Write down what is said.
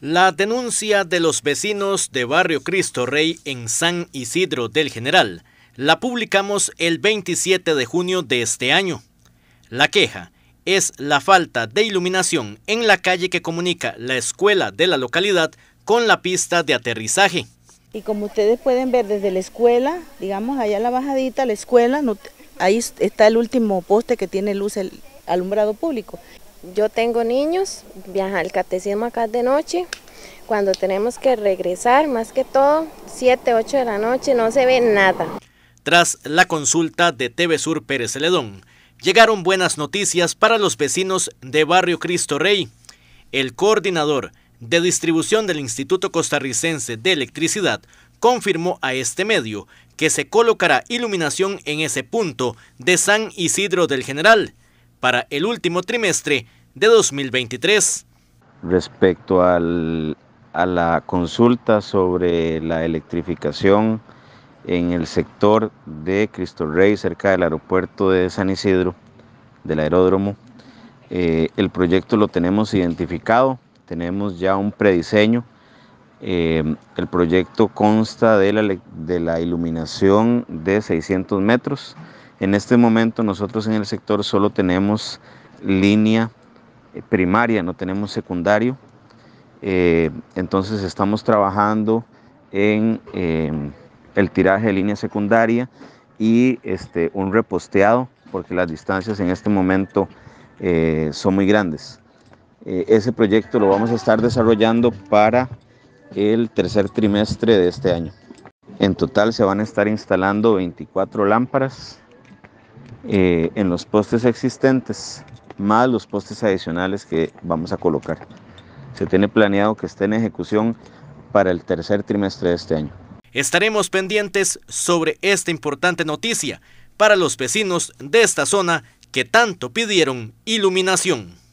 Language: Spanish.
La denuncia de los vecinos de Barrio Cristo Rey en San Isidro del General la publicamos el 27 de junio de este año. La queja es la falta de iluminación en la calle que comunica la escuela de la localidad con la pista de aterrizaje. Y como ustedes pueden ver desde la escuela, digamos allá la bajadita, la escuela, ahí está el último poste que tiene luz el alumbrado público yo tengo niños, viaja al catecismo acá de noche, cuando tenemos que regresar, más que todo, 7, 8 de la noche, no se ve nada. Tras la consulta de TV Sur Pérez Celedón, llegaron buenas noticias para los vecinos de Barrio Cristo Rey. El coordinador de distribución del Instituto Costarricense de Electricidad confirmó a este medio que se colocará iluminación en ese punto de San Isidro del General, para el último trimestre de 2023. Respecto a la consulta sobre la electrificación en el sector de Cristo Rey, cerca del aeropuerto de San Isidro, del aeródromo, eh, el proyecto lo tenemos identificado, tenemos ya un prediseño. Eh, el proyecto consta de la iluminación de 600 metros en este momento nosotros en el sector solo tenemos línea eh, primaria, no tenemos secundario. Eh, entonces estamos trabajando en em, el tiraje de línea secundaria y este, un reposteado, porque las distancias en este momento eh, son muy grandes. ese proyecto lo vamos a estar desarrollando para el tercer trimestre de este año. En total se van a estar instalando 24 lámparas eh, en los postes existentes, más los postes adicionales que vamos a colocar. Se tiene planeado que esté en ejecución para el tercer trimestre de este año. Estaremos pendientes sobre esta importante noticia para los vecinos de esta zona que tanto pidieron iluminación.